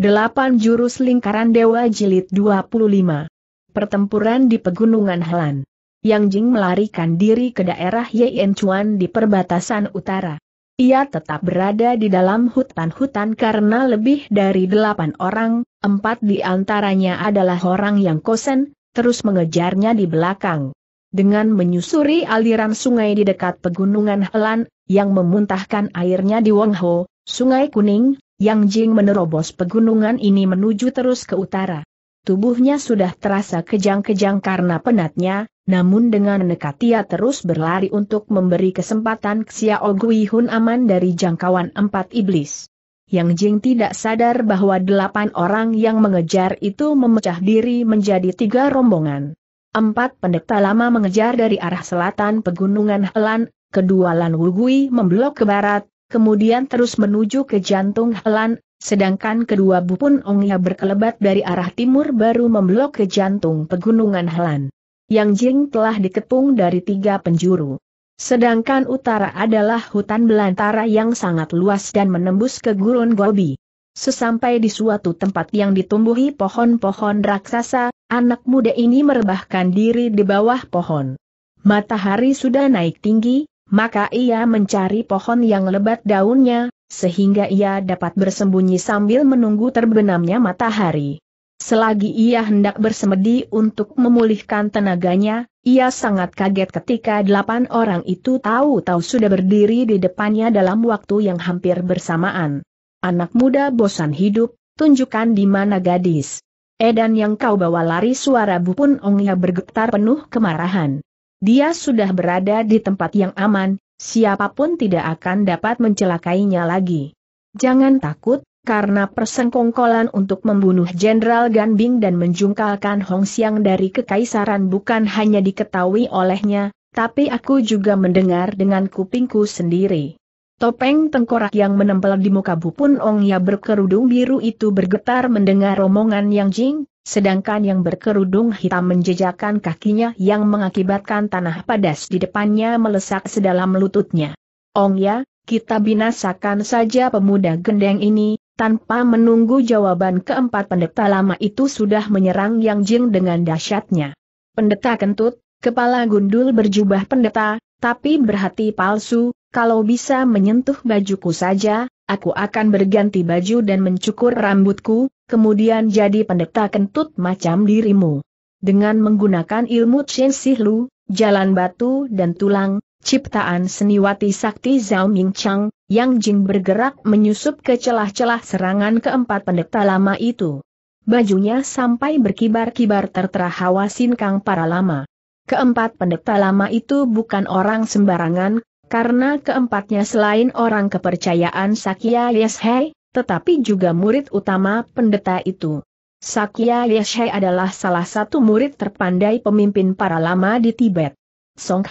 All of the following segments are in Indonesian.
Delapan jurus lingkaran dewa jilid 25. Pertempuran di Pegunungan Helan. Yang Jing melarikan diri ke daerah Yen Chuan di perbatasan utara. Ia tetap berada di dalam hutan-hutan karena lebih dari delapan orang, empat di antaranya adalah orang yang kosen, terus mengejarnya di belakang. Dengan menyusuri aliran sungai di dekat pegunungan Helan, yang memuntahkan airnya di Wongho, Sungai Kuning, yang Jing menerobos pegunungan ini menuju terus ke utara. Tubuhnya sudah terasa kejang-kejang karena penatnya, namun dengan nekat ia terus berlari untuk memberi kesempatan Xiao Gui Hun aman dari jangkauan empat iblis. Yang Jing tidak sadar bahwa delapan orang yang mengejar itu memecah diri menjadi tiga rombongan. Empat pendekta lama mengejar dari arah selatan pegunungan Helan, kedua Lan Wugui memblok ke barat, kemudian terus menuju ke jantung Helan, sedangkan kedua bupun ongnya berkelebat dari arah timur baru memblok ke jantung pegunungan Helan. Yang Jing telah dikepung dari tiga penjuru. Sedangkan utara adalah hutan belantara yang sangat luas dan menembus ke gurun Gobi. Sesampai di suatu tempat yang ditumbuhi pohon-pohon raksasa, anak muda ini merebahkan diri di bawah pohon. Matahari sudah naik tinggi, maka ia mencari pohon yang lebat daunnya, sehingga ia dapat bersembunyi sambil menunggu terbenamnya matahari. Selagi ia hendak bersemedi untuk memulihkan tenaganya, ia sangat kaget ketika delapan orang itu tahu-tahu sudah berdiri di depannya dalam waktu yang hampir bersamaan. Anak muda bosan hidup, tunjukkan di mana gadis. Edan yang kau bawa lari suara bupun ongnya bergetar penuh kemarahan. Dia sudah berada di tempat yang aman, siapapun tidak akan dapat mencelakainya lagi. Jangan takut, karena persengkongkolan untuk membunuh Jenderal Ganbing dan menjungkalkan Hong Xiang dari kekaisaran bukan hanya diketahui olehnya, tapi aku juga mendengar dengan kupingku sendiri. Topeng tengkorak yang menempel di muka Bupun Ya berkerudung biru itu bergetar mendengar omongan Yang Jing, sedangkan yang berkerudung hitam menjejakkan kakinya yang mengakibatkan tanah padas di depannya melesak sedalam lututnya. Ong ya, kita binasakan saja pemuda gendeng ini, tanpa menunggu jawaban keempat pendeta lama itu sudah menyerang Yang Jing dengan dahsyatnya. Pendeta kentut, kepala gundul berjubah pendeta, tapi berhati palsu, kalau bisa menyentuh bajuku saja, aku akan berganti baju dan mencukur rambutku, kemudian jadi pendeta kentut macam dirimu. Dengan menggunakan ilmu Chen Lu, jalan batu dan tulang, ciptaan seniwati sakti Zhao Ming Chang, yang Jing bergerak menyusup ke celah-celah serangan keempat pendeta lama itu. Bajunya sampai berkibar-kibar tertera hawa sinkang para lama. Keempat pendeta lama itu bukan orang sembarangan, karena keempatnya selain orang kepercayaan Sakya Yeshei, tetapi juga murid utama pendeta itu. Sakya Yeshe adalah salah satu murid terpandai pemimpin para lama di Tibet. Song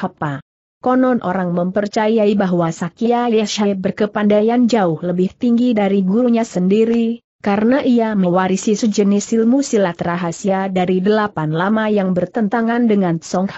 Konon orang mempercayai bahwa Sakya Yeshe berkepandaian jauh lebih tinggi dari gurunya sendiri, karena ia mewarisi sejenis ilmu silat rahasia dari delapan lama yang bertentangan dengan Song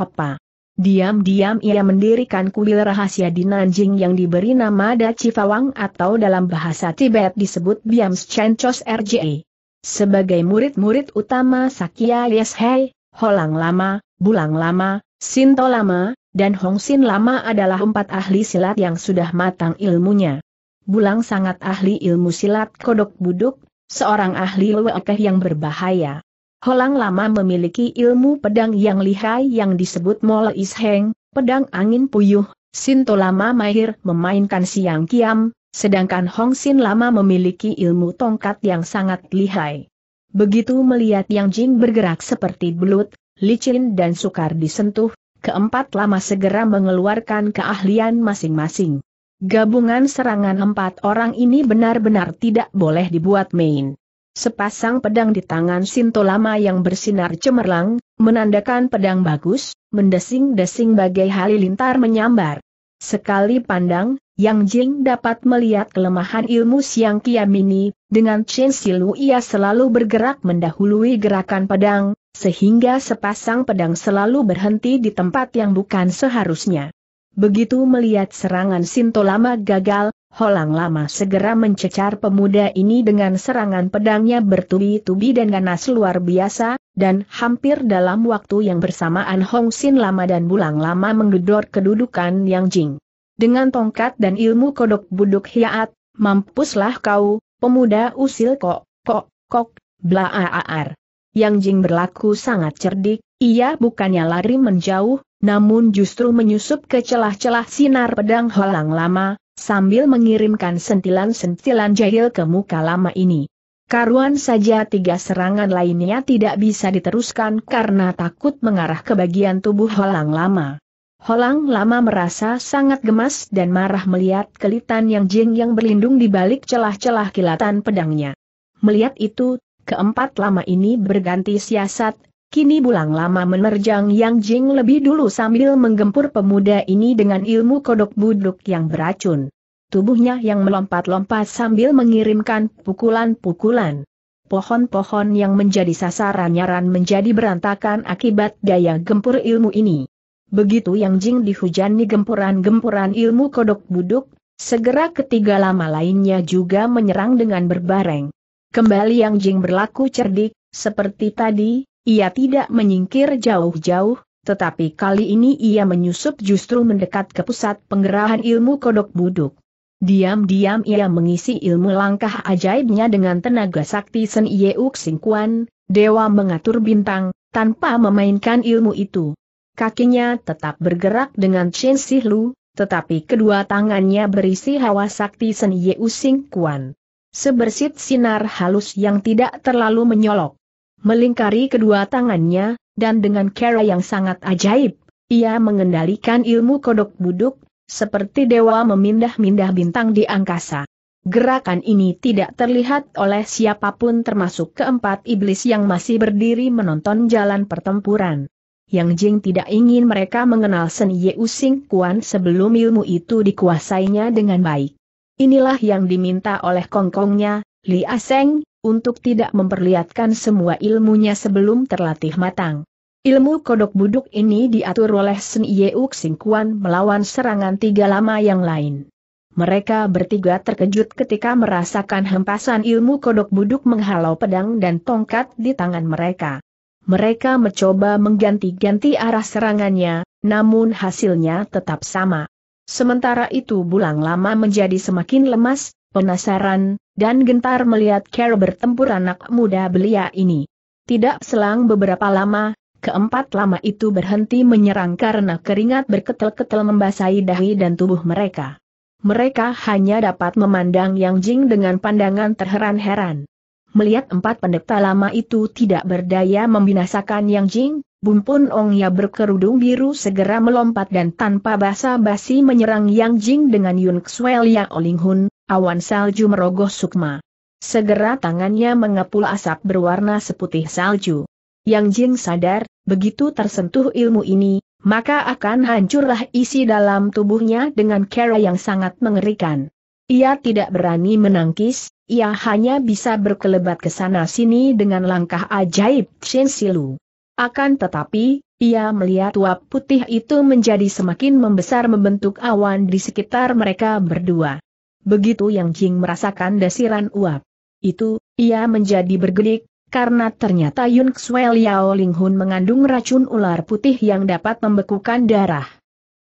Diam-diam ia mendirikan kuil rahasia di Nanjing yang diberi nama Da Cifawang atau dalam bahasa Tibet disebut Biams Chenchos Rje. Sebagai murid-murid utama Sakya Yeshei, Holang Lama, Bulang Lama, Sinto Lama, dan Hongsin Lama adalah empat ahli silat yang sudah matang ilmunya. Bulang sangat ahli ilmu silat kodok buduk, seorang ahli lewekeh yang berbahaya. Holang lama memiliki ilmu pedang yang lihai yang disebut Mole Isheng, pedang angin puyuh, Sinto lama mahir memainkan siang kiam, sedangkan Hong Sin lama memiliki ilmu tongkat yang sangat lihai. Begitu melihat Yang Jing bergerak seperti belut, licin dan sukar disentuh, keempat lama segera mengeluarkan keahlian masing-masing. Gabungan serangan empat orang ini benar-benar tidak boleh dibuat main. Sepasang pedang di tangan Sintolama yang bersinar cemerlang, menandakan pedang bagus, mendesing-desing bagai halilintar menyambar. Sekali pandang, Yang Jing dapat melihat kelemahan ilmu Siang Kiamini, dengan Chen Silu ia selalu bergerak mendahului gerakan pedang, sehingga sepasang pedang selalu berhenti di tempat yang bukan seharusnya. Begitu melihat serangan Sinto lama gagal, Holang Lama segera mencecar pemuda ini dengan serangan pedangnya bertubi-tubi dan ganas luar biasa, dan hampir dalam waktu yang bersamaan Hong Sin Lama dan Bulang Lama menggedor kedudukan Yang Jing. Dengan tongkat dan ilmu kodok buduk hiat, mampuslah kau, pemuda usil kok, kok, kok, blaaar. Yang Jing berlaku sangat cerdik, ia bukannya lari menjauh, namun justru menyusup ke celah-celah sinar pedang holang lama, sambil mengirimkan sentilan-sentilan jahil ke muka lama ini. Karuan saja tiga serangan lainnya tidak bisa diteruskan karena takut mengarah ke bagian tubuh Holang Lama. Holang Lama merasa sangat gemas dan marah melihat kelitan yang jing yang berlindung di balik celah-celah kilatan pedangnya. Melihat itu, keempat lama ini berganti siasat Kini Bulang Lama menerjang Yang Jing lebih dulu sambil menggempur pemuda ini dengan ilmu kodok buduk yang beracun. Tubuhnya yang melompat-lompat sambil mengirimkan pukulan-pukulan. Pohon-pohon yang menjadi sasaran nyaran menjadi berantakan akibat daya gempur ilmu ini. Begitu Yang Jing dihujani gempuran-gempuran ilmu kodok buduk, segera ketiga lama lainnya juga menyerang dengan berbareng. Kembali Yang Jing berlaku cerdik, seperti tadi, ia tidak menyingkir jauh-jauh, tetapi kali ini ia menyusup justru mendekat ke pusat penggerahan ilmu kodok buduk. Diam-diam ia mengisi ilmu langkah ajaibnya dengan tenaga sakti Sen Yeuk Singkuan, dewa mengatur bintang, tanpa memainkan ilmu itu. Kakinya tetap bergerak dengan Chen Sihlu, tetapi kedua tangannya berisi hawa sakti Sen Yeuk Singkuan. Sebersit sinar halus yang tidak terlalu menyolok melingkari kedua tangannya, dan dengan cara yang sangat ajaib, ia mengendalikan ilmu kodok buduk, seperti dewa memindah-mindah bintang di angkasa. Gerakan ini tidak terlihat oleh siapapun termasuk keempat iblis yang masih berdiri menonton jalan pertempuran. Yang Jing tidak ingin mereka mengenal Sen Ye Using Kuan sebelum ilmu itu dikuasainya dengan baik. Inilah yang diminta oleh kongkongnya, Li Aseng, untuk tidak memperlihatkan semua ilmunya sebelum terlatih matang. Ilmu kodok buduk ini diatur oleh Sen Ye Kuan melawan serangan tiga lama yang lain. Mereka bertiga terkejut ketika merasakan hempasan ilmu kodok buduk menghalau pedang dan tongkat di tangan mereka. Mereka mencoba mengganti-ganti arah serangannya, namun hasilnya tetap sama. Sementara itu Bulang Lama menjadi semakin lemas, penasaran, dan gentar melihat Carol bertempur anak muda belia ini. Tidak selang beberapa lama, keempat lama itu berhenti menyerang karena keringat berketel-ketel membasahi dahi dan tubuh mereka. Mereka hanya dapat memandang Yang Jing dengan pandangan terheran-heran. Melihat empat pendeta lama itu tidak berdaya membinasakan Yang Jing, Bumpun Ong Ya berkerudung biru segera melompat dan tanpa basa-basi menyerang Yang Jing dengan Yun Xuel Ya Olinghun, awan salju merogoh sukma. Segera tangannya mengepul asap berwarna seputih salju. Yang Jing sadar, begitu tersentuh ilmu ini, maka akan hancurlah isi dalam tubuhnya dengan cara yang sangat mengerikan. Ia tidak berani menangkis, ia hanya bisa berkelebat ke sana-sini dengan langkah ajaib Chen Silu. Akan tetapi, ia melihat uap putih itu menjadi semakin membesar membentuk awan di sekitar mereka berdua. Begitu Yang Qing merasakan desiran uap. Itu, ia menjadi bergelik, karena ternyata Yun Xue Liao Ling Hun mengandung racun ular putih yang dapat membekukan darah.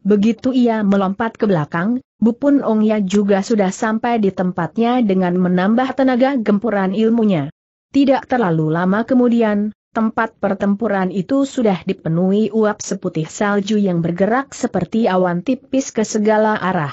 Begitu ia melompat ke belakang, Bupun ya juga sudah sampai di tempatnya dengan menambah tenaga gempuran ilmunya. Tidak terlalu lama kemudian, tempat pertempuran itu sudah dipenuhi uap seputih salju yang bergerak seperti awan tipis ke segala arah.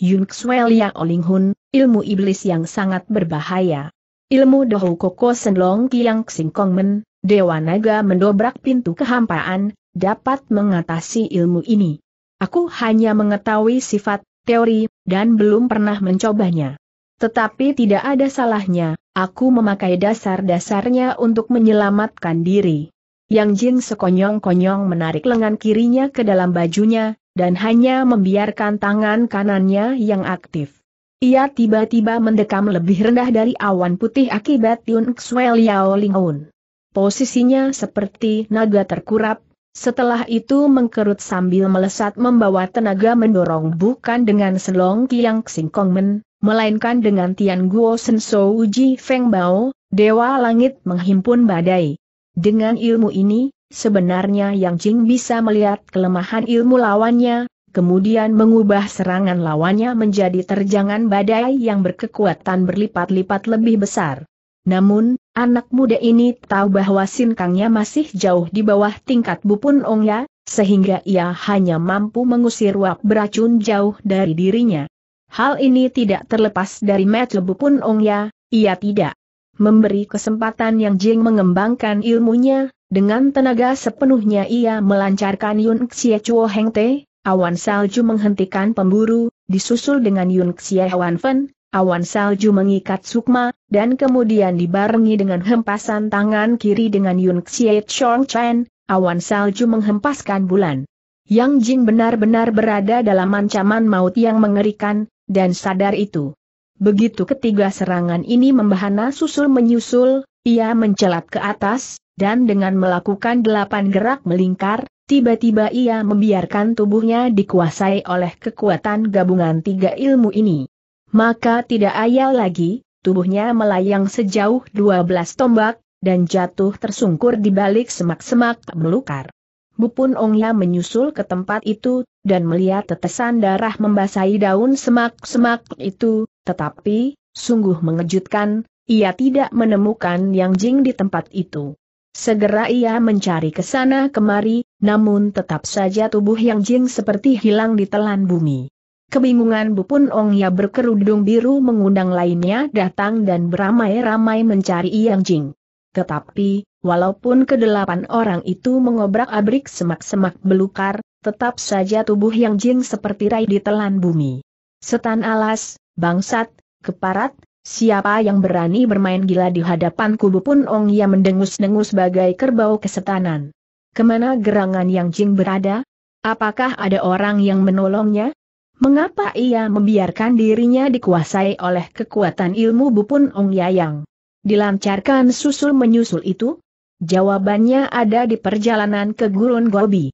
Yun Xuelia Oling Hun, ilmu iblis yang sangat berbahaya. Ilmu Dohu Koko Senlong Kiang Singkong Men, Dewa Naga mendobrak pintu kehampaan, dapat mengatasi ilmu ini. Aku hanya mengetahui sifat, teori, dan belum pernah mencobanya. Tetapi tidak ada salahnya, aku memakai dasar-dasarnya untuk menyelamatkan diri. Yang Jin sekonyong-konyong menarik lengan kirinya ke dalam bajunya, dan hanya membiarkan tangan kanannya yang aktif. Ia tiba-tiba mendekam lebih rendah dari awan putih akibat Yun Xue Liao Lingun. Posisinya seperti naga terkurap, setelah itu mengkerut sambil melesat membawa tenaga mendorong bukan dengan Selong Kiang Singkong Men, melainkan dengan Tian Guo So Uji Feng Bao, Dewa Langit menghimpun badai. Dengan ilmu ini, Sebenarnya Yang Jing bisa melihat kelemahan ilmu lawannya, kemudian mengubah serangan lawannya menjadi terjangan badai yang berkekuatan berlipat-lipat lebih besar. Namun, anak muda ini tahu bahwa Kangnya masih jauh di bawah tingkat Bupun Ongya, sehingga ia hanya mampu mengusir wak beracun jauh dari dirinya. Hal ini tidak terlepas dari Matt Bupun Ongya, ia tidak memberi kesempatan yang Jing mengembangkan ilmunya, dengan tenaga sepenuhnya ia melancarkan Yun Xie Chuo Heng Te, awan salju menghentikan pemburu, disusul dengan Yun Xie Wan Fen, awan salju mengikat sukma, dan kemudian dibarengi dengan hempasan tangan kiri dengan Yun Xie Chong Chen, awan salju menghempaskan bulan. Yang Jing benar-benar berada dalam ancaman maut yang mengerikan, dan sadar itu. Begitu ketiga serangan ini membahana susul menyusul, ia mencelat ke atas, dan dengan melakukan delapan gerak melingkar, tiba-tiba ia membiarkan tubuhnya dikuasai oleh kekuatan gabungan tiga ilmu ini. Maka tidak ayal lagi, tubuhnya melayang sejauh dua belas tombak, dan jatuh tersungkur di balik semak-semak melukar. Bupun Ongya menyusul ke tempat itu, dan melihat tetesan darah membasahi daun semak-semak itu, tetapi, sungguh mengejutkan, ia tidak menemukan Yang Jing di tempat itu. Segera ia mencari ke sana kemari, namun tetap saja tubuh Yang Jing seperti hilang di telan bumi. Kebingungan Bupun Ong Ya berkerudung biru mengundang lainnya datang dan beramai-ramai mencari Yang Jing. Tetapi, walaupun kedelapan orang itu mengobrak-abrik semak-semak belukar, tetap saja tubuh Yang Jing seperti rai di telan bumi. Setan alas, bangsat, keparat, Siapa yang berani bermain gila di hadapan kubu pun Ong Ya mendengus-dengus bagai kerbau kesetanan. Kemana gerangan yang Jing berada? Apakah ada orang yang menolongnya? Mengapa ia membiarkan dirinya dikuasai oleh kekuatan ilmu Bupun Ong Ya yang? Dilancarkan susul-menyusul itu? Jawabannya ada di perjalanan ke Gurun Gobi.